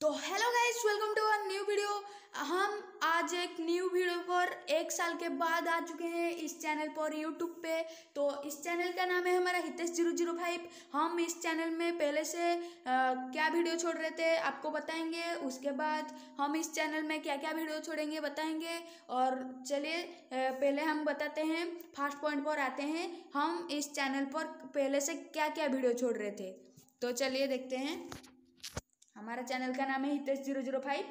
तो hello guys welcome to our new video हम आज एक न्यू वीडियो पर एक साल के बाद आ चुके हैं इस चैनल पर यूट्यूब पे तो इस चैनल का नाम है हमारा हितेश जीरो जीरो फाइव हम इस चैनल में पहले से आ, क्या वीडियो छोड़ रहे थे आपको बताएंगे उसके बाद हम इस चैनल में क्या क्या वीडियो छोड़ेंगे बताएंगे और चलिए पहले हम बताते हैं फास्ट पॉइंट पर आते हैं हम इस चैनल पर पहले से क्या क्या वीडियो छोड़ रहे थे तो चलिए देखते हैं हमारा चैनल का नाम है हितेश जीरो जीरो फाइव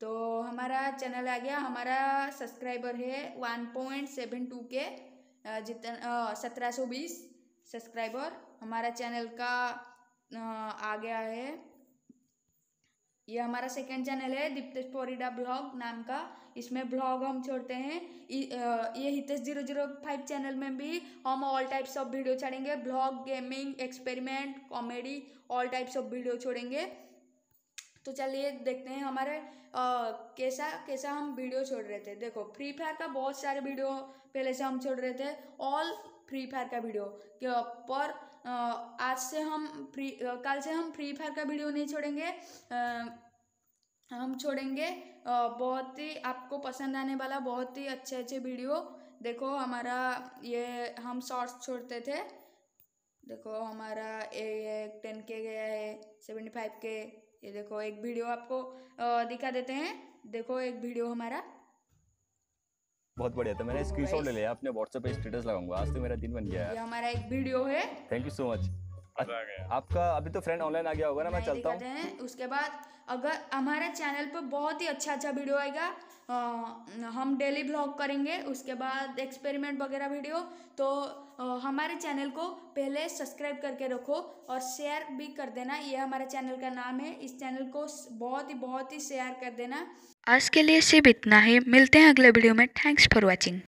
तो हमारा चैनल आ गया हमारा सब्सक्राइबर है वन पॉइंट सेवन टू के जितना सत्रह सौ बीस सब्सक्राइबर हमारा चैनल का आ गया है ये हमारा सेकेंड चैनल है दीप्तेश पोरिडा ब्लॉग नाम का इसमें ब्लॉग हम छोड़ते हैं ये Hitesh zero zero five channel में भी हम ऑल टाइप्स ऑफ वीडियो छोड़ेंगे blog gaming experiment comedy all types of video छोड़ेंगे तो चलिए देखते हैं हमारे आ, कैसा कैसा हम वीडियो छोड़ रहे थे देखो फ्री फायर का बहुत सारे वीडियो पहले से हम छोड़ रहे थे ऑल फ्री फायर का वीडियो पर आज से हम फ्री कल से हम फ्री फायर का वीडियो नहीं छोड़ेंगे आ, हम छोड़ेंगे बहुत ही आपको पसंद आने वाला बहुत ही अच्छे अच्छे वीडियो देखो हमारा ये हम शॉर्ट्स छोड़ते थे देखो हमारा ये टेन के गया है सेवेंटी फाइव के ये देखो एक वीडियो आपको दिखा देते हैं देखो एक वीडियो हमारा बहुत बढ़िया था तो मैंने स्क्रीनशॉट तो ले लिया अपने व्हाट्सएप पे स्टेटस लगाऊंगा आज तो मेरा दिन बन गया है ये हमारा एक वीडियो है थैंक यू सो मच आपका अभी तो फ्रेंड ऑनलाइन आ गया होगा ना मैं चलता हूँ उसके बाद अगर हमारे चैनल पर बहुत ही अच्छा अच्छा वीडियो आएगा आ, हम डेली ब्लॉग करेंगे उसके बाद एक्सपेरिमेंट वगैरह वीडियो तो आ, हमारे चैनल को पहले सब्सक्राइब करके रखो और शेयर भी कर देना ये हमारे चैनल का नाम है इस चैनल को बहुत ही बहुत ही शेयर कर देना आज के लिए सिर्फ इतना ही मिलते हैं अगले वीडियो में थैंक्स फॉर वॉचिंग